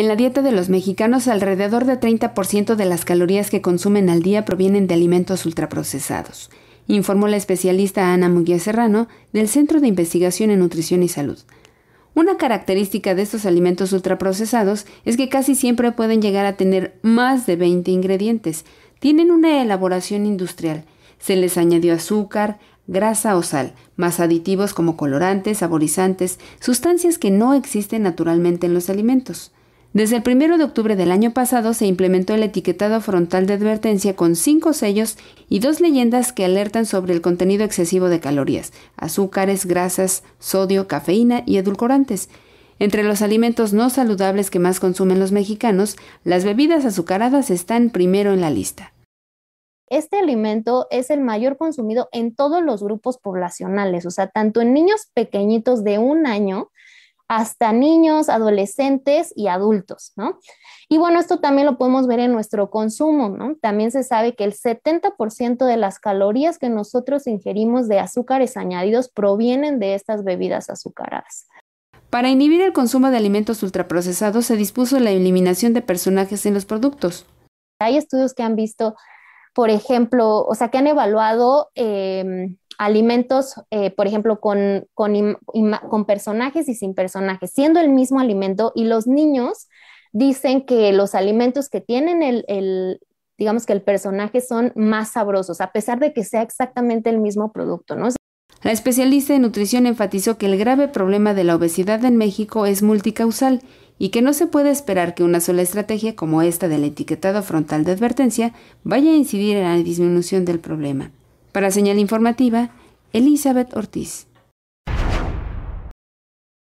En la dieta de los mexicanos, alrededor de 30% de las calorías que consumen al día provienen de alimentos ultraprocesados, informó la especialista Ana Muguía Serrano del Centro de Investigación en Nutrición y Salud. Una característica de estos alimentos ultraprocesados es que casi siempre pueden llegar a tener más de 20 ingredientes. Tienen una elaboración industrial. Se les añadió azúcar, grasa o sal, más aditivos como colorantes, saborizantes, sustancias que no existen naturalmente en los alimentos. Desde el primero de octubre del año pasado se implementó el etiquetado frontal de advertencia con cinco sellos y dos leyendas que alertan sobre el contenido excesivo de calorías, azúcares, grasas, sodio, cafeína y edulcorantes. Entre los alimentos no saludables que más consumen los mexicanos, las bebidas azucaradas están primero en la lista. Este alimento es el mayor consumido en todos los grupos poblacionales, o sea, tanto en niños pequeñitos de un año, hasta niños, adolescentes y adultos, ¿no? Y bueno, esto también lo podemos ver en nuestro consumo, ¿no? También se sabe que el 70% de las calorías que nosotros ingerimos de azúcares añadidos provienen de estas bebidas azucaradas. Para inhibir el consumo de alimentos ultraprocesados se dispuso la eliminación de personajes en los productos. Hay estudios que han visto, por ejemplo, o sea, que han evaluado em, alimentos, eh, por ejemplo, con, personajes y sin personajes, siendo el mismo alimento y los niños dicen que los alimentos que tienen el, digamos que el personaje son más sabrosos, a pesar de que sea exactamente el mismo producto, ¿no? La especialista en nutrición enfatizó que el grave problema de la obesidad en México es multicausal y que no se puede esperar que una sola estrategia como esta del etiquetado frontal de advertencia vaya a incidir en la disminución del problema. Para señal informativa, Elizabeth Ortiz.